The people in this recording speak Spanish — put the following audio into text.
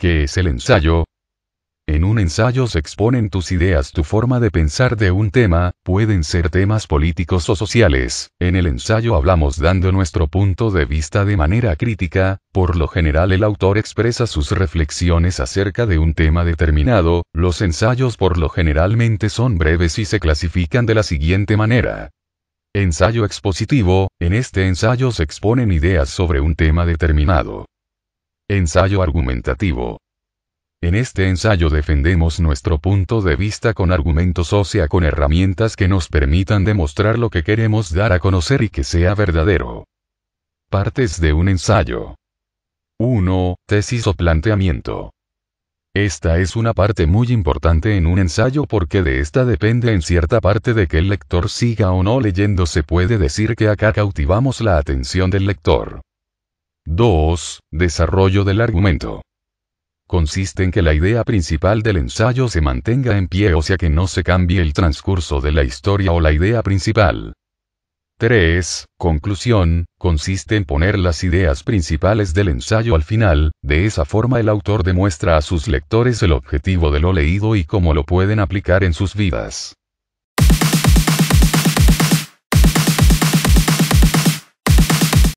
¿Qué es el ensayo? En un ensayo se exponen tus ideas, tu forma de pensar de un tema, pueden ser temas políticos o sociales. En el ensayo hablamos dando nuestro punto de vista de manera crítica, por lo general el autor expresa sus reflexiones acerca de un tema determinado, los ensayos por lo generalmente son breves y se clasifican de la siguiente manera. Ensayo expositivo, en este ensayo se exponen ideas sobre un tema determinado. Ensayo argumentativo. En este ensayo defendemos nuestro punto de vista con argumentos, o sea, con herramientas que nos permitan demostrar lo que queremos dar a conocer y que sea verdadero. Partes de un ensayo. 1. Tesis o planteamiento. Esta es una parte muy importante en un ensayo porque de esta depende en cierta parte de que el lector siga o no leyendo. Se puede decir que acá cautivamos la atención del lector. 2. Desarrollo del argumento. Consiste en que la idea principal del ensayo se mantenga en pie, o sea que no se cambie el transcurso de la historia o la idea principal. 3. Conclusión, consiste en poner las ideas principales del ensayo al final, de esa forma el autor demuestra a sus lectores el objetivo de lo leído y cómo lo pueden aplicar en sus vidas.